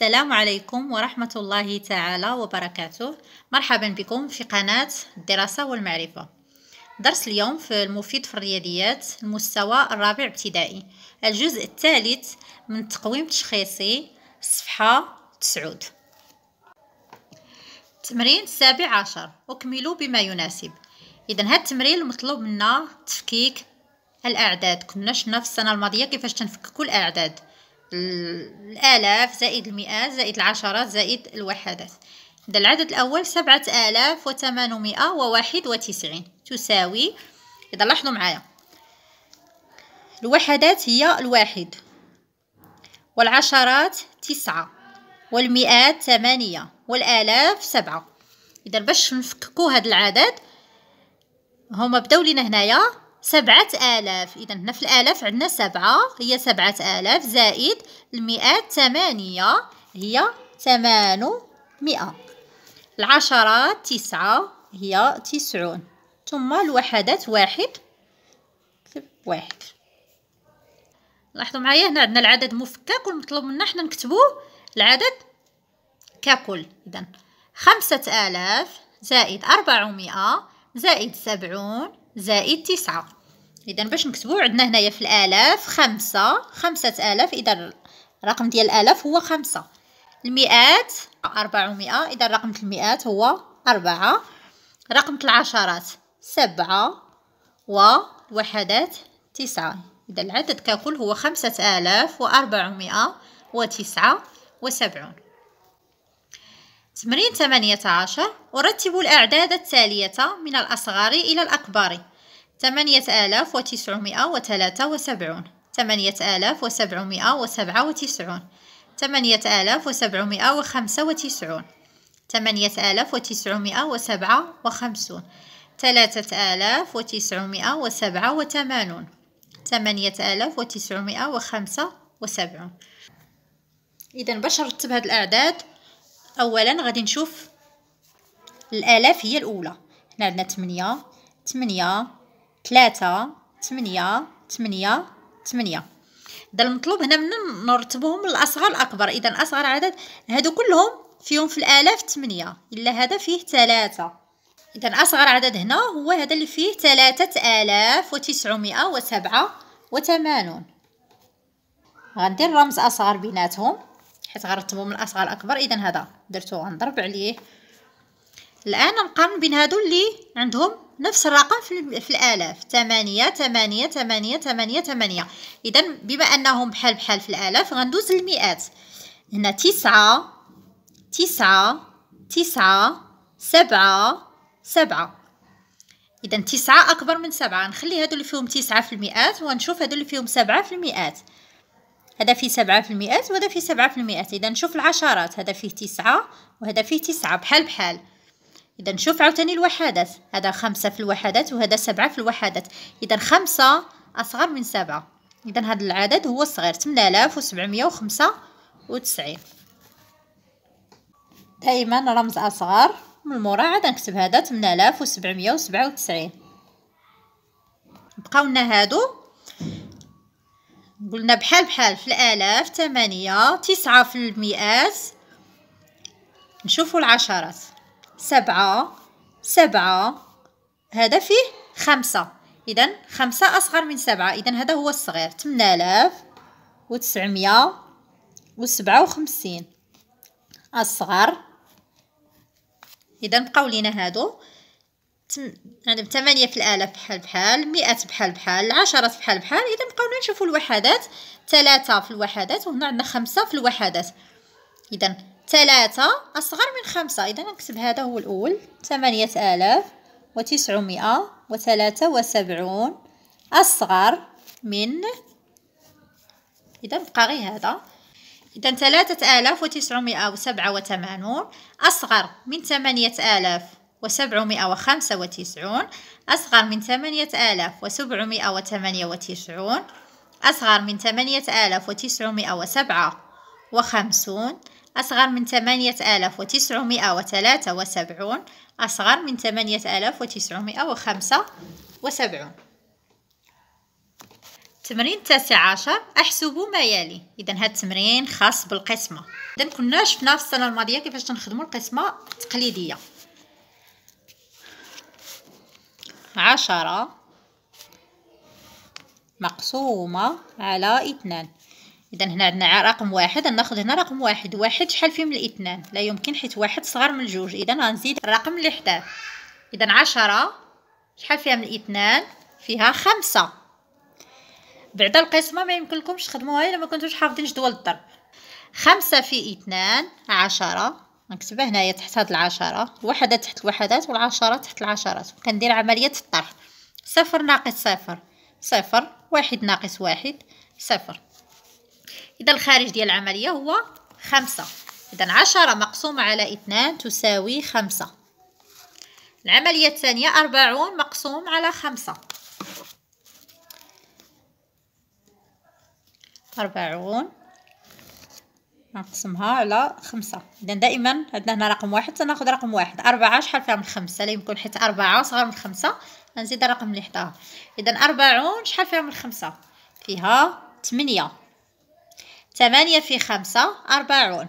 السلام عليكم ورحمة الله تعالى وبركاته مرحبا بكم في قناة الدراسة والمعرفة درس اليوم في المفيد في الرياضيات المستوى الرابع ابتدائي الجزء الثالث من التقويم تشخيصي صفحة تسعود التمرين السابع عشر أكملوا بما يناسب إذا هذا التمرين المطلوب منا تفكيك الأعداد كنا شفنا في السنة الماضية كيفاش تنفك كل أعداد الآلاف زائد المئات زائد العشرات زائد الوحدات إذا العدد الأول سبعة آلاف وثمانمائة وواحد وتسعين تساوي إذا لاحظوا معايا الوحدات هي الواحد والعشرات تسعة والمئات ثمانية والآلاف سبعة إذا باش نفككو هاد العدد هما بداو لينا هنايا سبعة آلاف إذا هنا في الآلاف عندنا سبعة هي سبعة آلاف زائد المئات ثمانية هي مئة العشرات تسعة هي تسعون ثم الوحدات واحد واحد لاحظوا معايا هنا عندنا العدد مفكك والمطلوب منا حنا نكتبوه العدد ككل إذا خمسة آلاف زائد أربعمائة زائد سبعون زائد تسعة اذا باش نكتبو عندنا هنايا في الالاف خمسة خمسة الاف اذا الرقم ديال الالاف هو خمسة المئات أربعمائة اذا رقم المئات هو أربعة رقم العشرات سبعة والوحدات تسعة إذا العدد ككل هو خمسة آلاف وأربعمائة وتسعة وسبعون تمرين ثمانية عشر أرتب الأعداد التالية من الأصغر إلى الأكبر ثمانية آلاف وتسعمائة وثلاثة وسبعون ثمانية آلاف وسبعمائة وسبعة وتسعون ثمانية آلاف وسبعمائة وخمسة وتسعون ثمانية آلاف وتسعمائة وسبعة وخمسون ثلاثة آلاف وتسعمائة وسبعة وثمانون ثمانية آلاف وتسعمائة وخمسة وسبعون إذا باش نرتب هاد الأعداد أولا غادي نشوف الآلاف هي الأولى هنا عندنا تمنية تمنية ثلاثة ثمانية ثمانية ثمانية ده المطلوب هنا منا نرتبهم من الأصغر الأكبر إذا أصغر عدد هادو كلهم فيهم في الآلاف ثمانية إلا هذا فيه ثلاثة إذا أصغر عدد هنا هو هذا اللي فيه ثلاثة آلاف وتسعمائة وسبعة وثمانون غندير رمز أصغر بيناتهم حيت غنرتبو من الأصغر الأكبر إذا هذا درتو غنضرب عليه الآن نقارن بين هادو اللي عندهم نفس الرقم في, في الآلاف ثمانية ثمانية ثمانية ثمانية ثمانية إذا بما أنهم بحال بحال في الآلاف غندوز للمئات هنا تسعة تسعة تسعة سبعة سبعة إذا تسعة أكبر من سبعة نخلي هادو اللي فيهم تسعة في المئات ونشوف هادو اللي فيهم سبعة في المئات هذا فيه سبعة في المئات وهذا فيه سبعة في المئات إذا نشوف العشرات هذا فيه تسعة وهذا فيه تسعة بحال بحال إذا شوف عاوتاني الوحدات هذا خمسة في الوحدات وهذا سبعة في الوحدات إذا خمسة أصغر من سبعة إذا هذا العدد هو صغير وتسعين دائما رمز أصغر من مورا عاد نكتب هذا 8797 بقاونا هادو قلنا بحال بحال في الآلاف ثمانية تسعة في المئات نشوفوا العشرات سبعة سبعة هذا فيه خمسة إذا خمسة أصغر من سبعة إذا هذا هو الصغير تمنى آلاف وتسعمية وسبعة وخمسين أصغر إذا بقاو لينا هادو تم... ثمانية في الآلاف بحال بحال مئة بحال بحال عشرة بحال بحال إذا بقاو نشوفو الوحدات ثلاثة في الوحدات وهنا عندنا خمسة في الوحدات إذا ثلاثة أصغر من خمسة إذا نكتب هذا هو الأول ثمانية آلاف وتسعمائة وثلاثة وسبعون أصغر من إذا بقى غير هذا إذا ثلاثة آلاف وتسعمائة وسبعة وثمانون أصغر من ثمانية آلاف وسبعمائة وخمسة وتسعون أصغر من ثمانية آلاف وسبعمائة وثمانية وتسعون أصغر من ثمانية آلاف وتسعمائة وسبعة وخمسون أصغر من 8973 أصغر من 8975 تمرين التاسع عشر أحسب ما يلي إذا هاد التمرين خاص بالقسمة إذا كنا شفنا في السنة الماضية كيفاش تنخدمو القسمة التقليدية عشرة مقسومة على اثنان اذا هنا عندنا رقم واحد ناخذ هنا رقم واحد واحد شحال فيه من الاثنان لا يمكن حيت واحد صغر من الجوج اذا غنزيد الرقم اللي حداه اذا عشرة شحال فيها من الاثنان فيها خمسة بعد القسمة ما لكمش تخدموها الا ما كنتوش حافظين جدول الضرب خمسة في اثنان عشرة نكتبها هنايا تحت هاد العشرة الوحدات تحت الوحدات والعشرة تحت العشرات وكندير عملية الطرح صفر ناقص صفر صفر واحد ناقص واحد صفر إذا الخارج ديال العملية هو خمسة إذا عشرة مقسومة على اثنان تساوي خمسة العملية الثانية أربعون مقسوم على خمسة أربعون نقسمها على خمسة إذا دائما عندنا هنا رقم واحد سناخذ رقم واحد أربعة شحال فيها من خمسة لا يمكن حيت أربعة صغر من خمسة غنزيد الرقم اللي حداها إذا أربعون شحال فيها من خمسة فيها ثمانية ثمانية في خمسة أربعون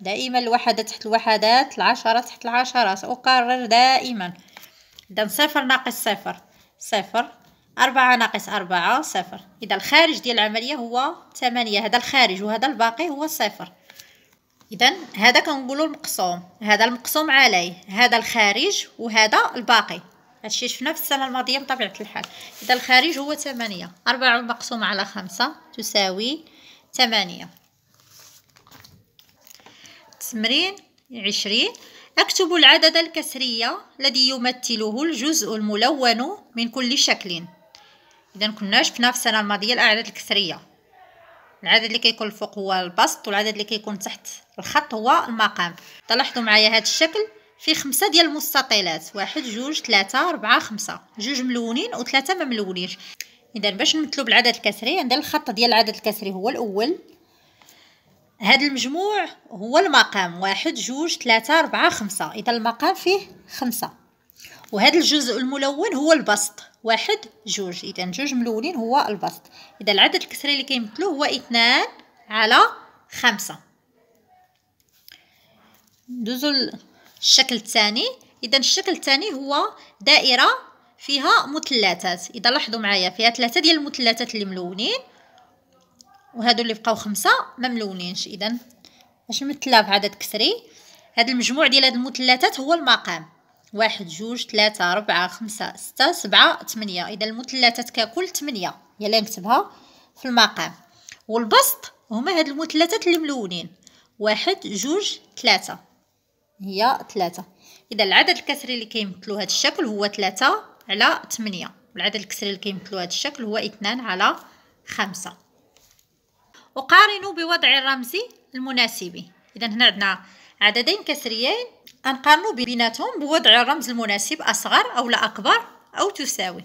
دائما الوحدة تحت الوحدات العشرة تحت العشرة سأكرر دائما إذا صفر ناقص صفر صفر أربعة ناقص أربعة صفر إذا الخارج ديال العملية هو ثمانية هذا الخارج وهذا الباقي هو صفر إذا هذا كنقولو المقسوم هذا المقسوم عليه هذا الخارج وهذا الباقي هادشي شفنا في السنة الماضية بطبيعة الحال إذا الخارج هو ثمانية أربعة مقسوم على خمسة تساوي ثمانية تمرين عشرين اكتب العدد الكسرية الذي يمثله الجزء الملون من كل شكل إذا كنا شفنا في السنة الماضية الأعداد الكسرية العدد اللي كيكون الفوق هو البسط والعدد اللي كيكون تحت الخط هو المقام تلاحظوا معايا هذا الشكل في خمسة ديال المستطيلات واحد جوج ثلاثة أربعة خمسة جوج ملونين وثلاثة ما ملونينش اذا باش نمثلو بالعدد الكسري عندنا الخط ديال العدد الكسري هو الاول هاد المجموع هو المقام واحد جوج ثلاثة أربعة خمسة إذا المقام فيه خمسة وهاد الجزء الملون هو البسط واحد جوج إذا جوج ملونين هو البسط إذا العدد الكسري اللي كيمثلوه هو اثنان على خمسة ندوزو الشكل الثاني إذا الشكل الثاني هو دائرة فيها مثلثات اذا لاحظوا معايا فيها ثلاثه ديال المثلثات اللي ملونين وهادو اللي بقاو خمسه ما ملونينش اذا اش مثله في عدد كسري هذا المجموع ديال هاد المثلثات هو المقام واحد جوج ثلاثة ربعة خمسة ستة سبعة ثمانية إذا المثلثات ككل ثمانية هي نكتبها في المقام والبسط هما هاد المثلثات اللي ملونين واحد جوج ثلاثة هي ثلاثة إذا العدد الكسري اللي كيمثلو هاد الشكل هو ثلاثة على 8 والعدد الكسري اللي كيمثلو هذا الشكل هو اثنان على خمسة أقارن بوضع الرمز المناسب إذا هنا عندنا عددين كسريين أنقارنوا بيناتهم بوضع الرمز المناسب أصغر أو لا أكبر أو تساوي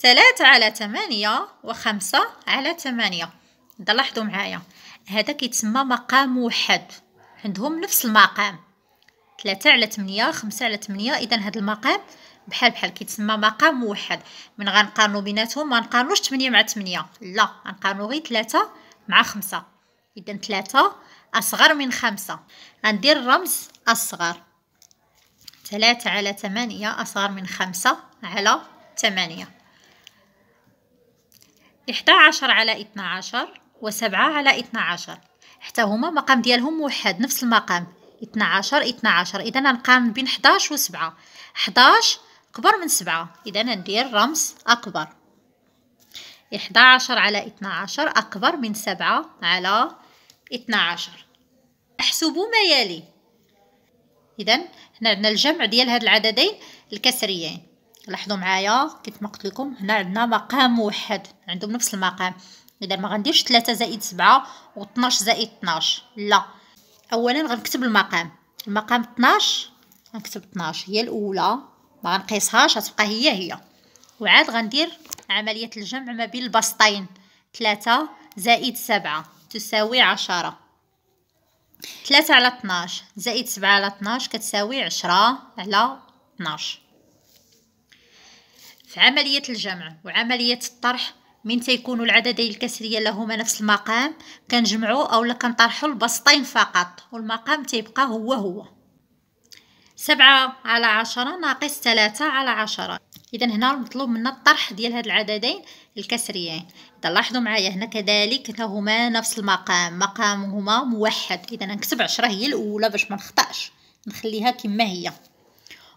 ثلاثة على ثمانية وخمسة على ثمانية إذا لاحظوا معايا هذا كيتسمى مقام موحد عندهم نفس المقام ثلاثة على ثمانية خمسة على ثمانية إذا هذا المقام بحال بحال كيتسمى مقام موحد من غنقارنوا بيناتهم ما نقارنوش 8 مع 8 لا غنقارنوا غير 3 مع 5 اذا 3 اصغر من 5 غندير الرمز اصغر 3 على 8 اصغر من 5 على 8 11 على 12 و7 على 12 حتى هما مقام ديالهم موحد نفس المقام 12 12 اذا غنقارن بين 11 و7 11 أكبر من سبعة إذا ندير رمز أكبر إحدى عشر على إثنى عشر أكبر من سبعة على إثنى عشر احسبوا ما يلي إذا هنا عندنا الجمع ديال هاد العددين الكسريين لاحظوا معايا كيف ما قلت لكم هنا عندنا مقام موحد عندهم نفس المقام إذا ما غنديرش 3 زائد 7 و 12 زائد 12 لا أولا غنكتب المقام المقام 12 غنكتب 12 هي الأولى ما غنقيسهاش غتبقى هي هي وعاد غندير عمليه الجمع ما بين البسطين تلاتة زائد سبعة تساوي عشرة تلاتة على اثناش زائد سبعة على اثناش كتساوي عشرة على اثناش في عملية الجمع وعملية الطرح من تيكونوا العددين الكسرية لهما نفس المقام كنجمعو أولا كنطرحو البسطين فقط والمقام تيبقى هو هو سبعة على عشرة ناقص ثلاثة على عشرة إذا هنا مطلوب منا الطرح ديال هاد العددين الكسريين إذا لاحظوا معايا هنا كذلك هما نفس المقام مقامهما موحد إذا نكتب عشرة هي الأولى باش ما نخطأش نخليها كما هي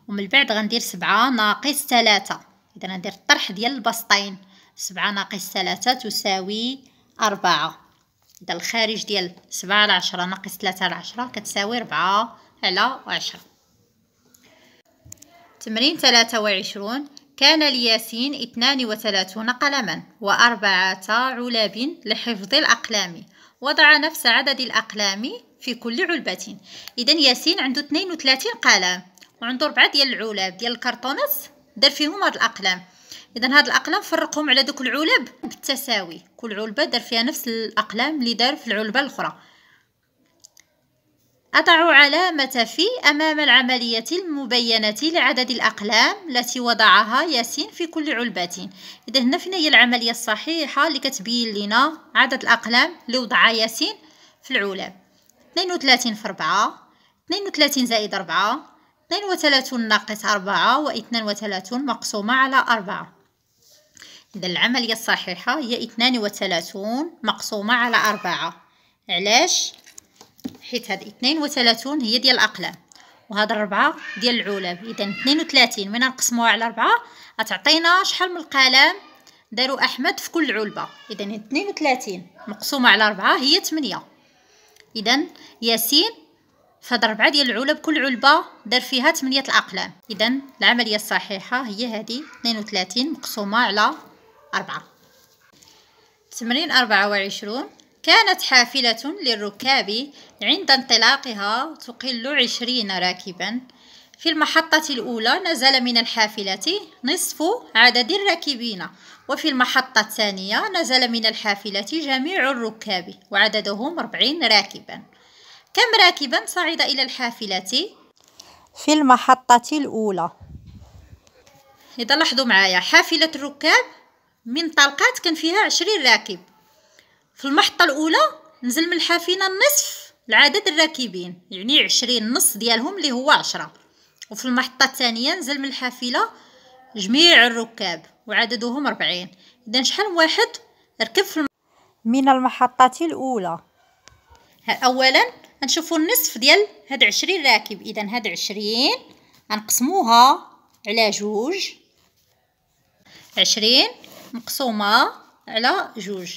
ومن بعد غندير سبعة ناقص ثلاثة إذا غندير الطرح ديال البسطين سبعة ناقص ثلاثة تساوي أربعة إذا الخارج ديال سبعة على عشرة ناقص ثلاثة على عشرة كتساوي ربعة على عشرة تمرين 23 كان لياسين 32 قلما وأربعة علب لحفظ الأقلام وضع نفس عدد الأقلام في كل علبة إذا ياسين عنده 32 قلم وعنده ربعة ديال العلب ديال الكرتونات دار فيهم هاد الأقلام إذا هاد الأقلام فرقهم على دوك العلب بالتساوي كل علبة دار فيها نفس الأقلام اللي دار في العلبة الأخرى أضع علامة في أمام العملية المبينة لعدد الأقلام التي وضعها ياسين في كل علبة إذا هنا فينا هي العملية الصحيحة اللي كتبين لنا عدد الأقلام اللي وضعها ياسين في العلب 32 في 4 32 زائد 4 32 ناقص 4 و 32 مقسومة على 4 إذا العملية الصحيحة هي 32 مقسومة على 4 علاش؟ حيت هاد اثنين وثلاثون هي ديال الأقلام وهاد الربعة ديال العلب إذا اثنين وثلاثين من نقسموها على ربعة غتعطينا شحال من القلم دارو أحمد في كل علبة إذا اثنين وثلاثين مقسومة على ربعة هي تمنية إذا ياسين فهاد ربعة ديال العلب كل علبة دار فيها تمنية الأقلام إذا العملية الصحيحة هي هادي اثنين وثلاثين مقسومة على ربعة تمرين أربعة وعشرون كانت حافلة للركاب عند انطلاقها تقل عشرين راكبا في المحطة الأولى نزل من الحافلة نصف عدد الراكبين وفي المحطة الثانية نزل من الحافلة جميع الركاب وعددهم أربعين راكبا كم راكبا صعد إلى الحافلة؟ في المحطة الأولى إذا لاحظوا معايا حافلة الركاب من طلقات كان فيها عشرين راكب في المحطة الأولى نزل من الحافلة النصف العدد الراكبين يعني عشرين نص ديالهم اللي هو عشرة وفي المحطة الثانية نزل من الحافلة جميع الركاب وعددهم أربعين إذا شحال واحد ركب في الم... من المحطة الأولى أولا نشوفوا النصف ديال هاد عشرين راكب إذا هاد عشرين نقسموها على جوج عشرين مقسومة على جوج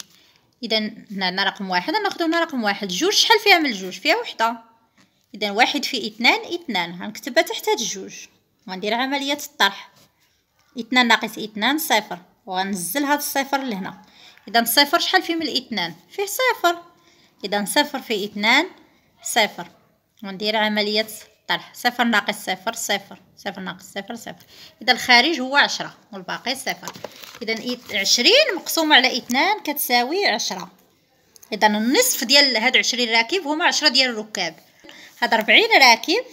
اذا هنا عندنا رقم واحد ناخذ هنا رقم واحد جوج شحال فيها من الجوج فيها وحده اذا واحد في اثنان اثنان غنكتبها تحت هاد الجوج وندير عمليه الطرح اثنان ناقص اثنان صفر وغنزل هاد الصفر لهنا اذا صفر شحال فيه من الاثنان فيه صفر اذا صفر في اثنان صفر وندير عمليه طرح صفر ناقص صفر صفر صفر ناقص صفر صفر إذا الخارج هو عشرة والباقي صفر إذا عشرين مقسومة على اثنان كتساوي عشرة إذا النصف ديال هاد عشرين راكب هما عشرة ديال الركاب هاد ربعين راكب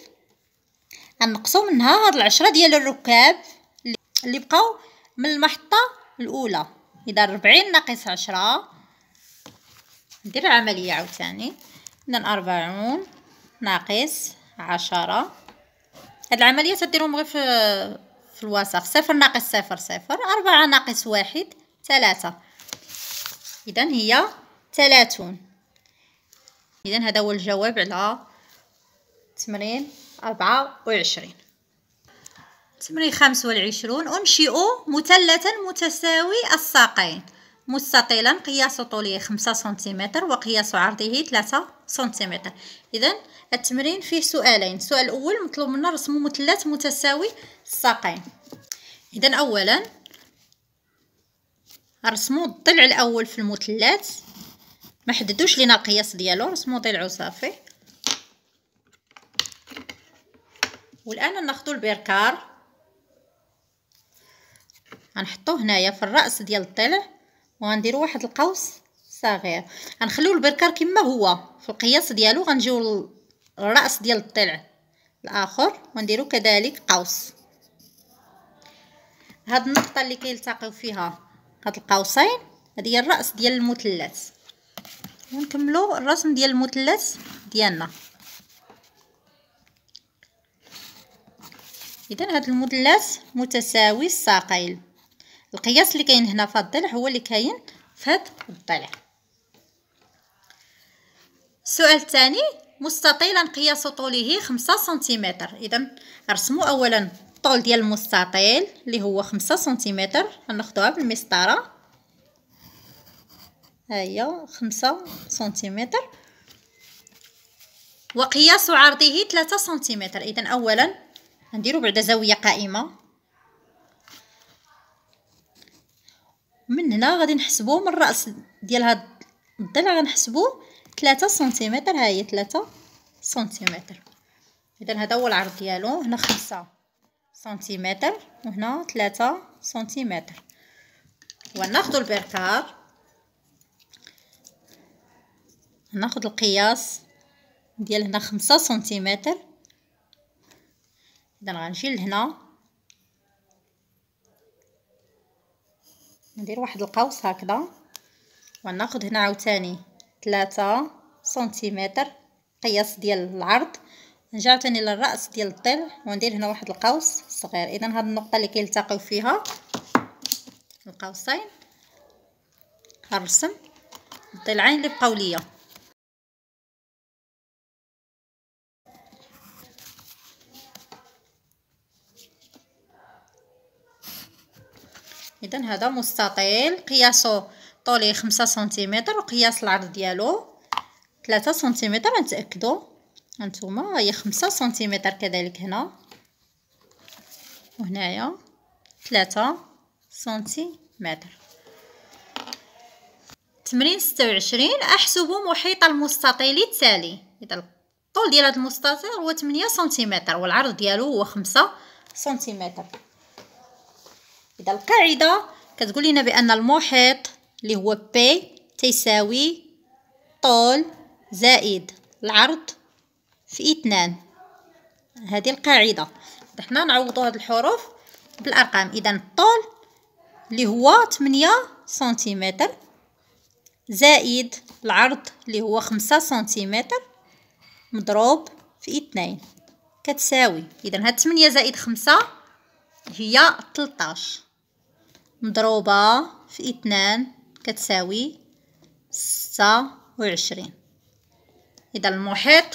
غنقصو منها هاد العشرة ديال الركاب اللي بقاو من المحطة الأولى إذا ربعين ناقص عشرة ندير العملية عاوتاني إذا أربعون ناقص عشرة هاد العملية تديرهم غير في في الوسخ صفر ناقص صفر صفر أربعة ناقص واحد ثلاثة إذا هي ثلاثون إذا هذا هو الجواب على تمرين أربعة وعشرين تمرين خمسة والعشرون أنشئ مثلثا متساوي الساقين مستطيلا قياس طوله خمسة سنتيمتر وقياس عرضه 3 سنتيمتر إذا التمرين فيه سؤالين السؤال الأول مطلوب منا رسم مثلث متساوي الساقين إذا أولا رسموا الضلع الأول في المثلث ما حددوش لينا القياس ديالو رسموا ضلعو صافي والآن ناخدو البركار غنحطوه هنايا في الرأس ديال الضلع وغنديروا واحد القوس صغير غنخليو البركار كما هو في القياس ديالو غنجيو الراس ديال الضلع الاخر ونديرو كذلك قوس هاد النقطه اللي كيلتقيو فيها هاد القوسين هذه هي الراس ديال المثلث ونكملو الرسم ديال المثلث ديالنا اذا هاد المثلث متساوي الساقين القياس اللي كاين هنا في الضلع هو اللي كاين في هاد الضلع السؤال الثاني مستطيلا قياس طوله خمسة سنتيمتر اذا نرسمو اولا الطول ديال المستطيل اللي هو خمسة سنتيمتر غناخدوها بالمسطره ها هي خمسة سنتيمتر وقياس عرضه 3 سنتيمتر اذا اولا نديرو بعدا زاويه قائمه من هنا غادي نحسبو من الراس ديال هاد الضلع غنحسبو 3 سنتيمتر ها هي 3 سنتيمتر اذا هذا هو العرض ديالو هنا 5 سنتيمتر وهنا 3 سنتيمتر وناخذ البركار ناخذ القياس ديال هنا 5 سنتيمتر اذا غنجي لهنا ندير واحد القوس هكذا وناخد هنا عاوتاني 3 سنتيمتر قياس ديال العرض نجي عاوتاني للراس ديال الطل وندير هنا واحد القوس صغير اذا هاد النقطه اللي كيلتقيو فيها القوسين غنرسم الضلعين اللي بقاو ليا اذا هذا مستطيل قياسه طولي خمسة سنتيمتر وقياس العرض ديالو ثلاثة سنتيمتر نتاكدوا هانتوما هي خمسة سنتيمتر كذلك هنا وهنايا ثلاثة سنتيمتر تمرين ستة وعشرين احسبوا محيط المستطيل التالي اذا الطول ديال هذا المستطيل هو 8 سنتيمتر والعرض ديالو هو خمسة سنتيمتر إذا القاعدة كتقول لنا بأن المحيط اللي هو بي تساوي طول زائد العرض في اثنان هذه القاعدة حنا نعوضوا هذه الحروف بالأرقام إذا الطول اللي هو 8 سنتيمتر زائد العرض اللي هو 5 سنتيمتر مضروب في 2 كتساوي إذا هاد 8 زائد 5 هي 13 مضروبة في اثنان كتساوي ستة وعشرين إذا المحيط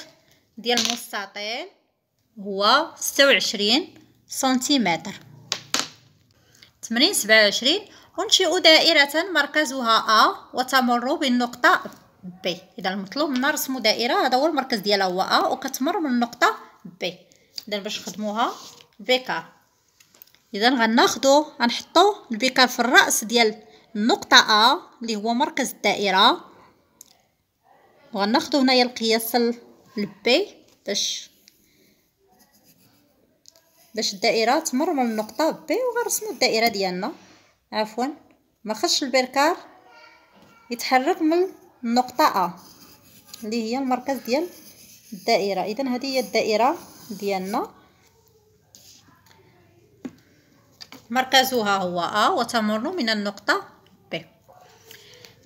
ديال المستطيل هو ستة وعشرين سنتيمتر تمرين سبعة وعشرين أنشئ دائرة مركزها أ وتمر بالنقطة بي إذا المطلوب منا رسمو دائرة هذا هو المركز ديالها هو أ وكتمر من النقطة بي إذا باش نخدموها بكار اذا غناخدو غنحطو البيكا في الراس ديال النقطه ا اللي هو مركز الدائره وغناخدو هنايا القياس لبي باش باش الدائره تمر من النقطه بي وغنرسمو الدائره ديالنا عفوا ما خش البركار يتحرك من النقطه ا اللي هي المركز ديال الدائره اذا هذه هي الدائره ديالنا مركزها هو أ وتمر من النقطة ب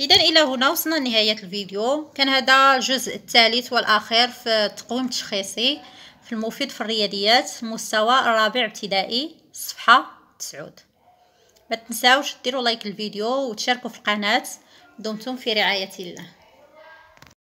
إذا إلى هنا وصلنا لنهاية الفيديو كان هذا الجزء الثالث والأخير في تقويم تشخيصي في المفيد في الرياضيات المستوى الرابع ابتدائي صفحة تسعود ما تنساوش ديروا لايك الفيديو وتشاركوا في القناة دمتم في رعاية الله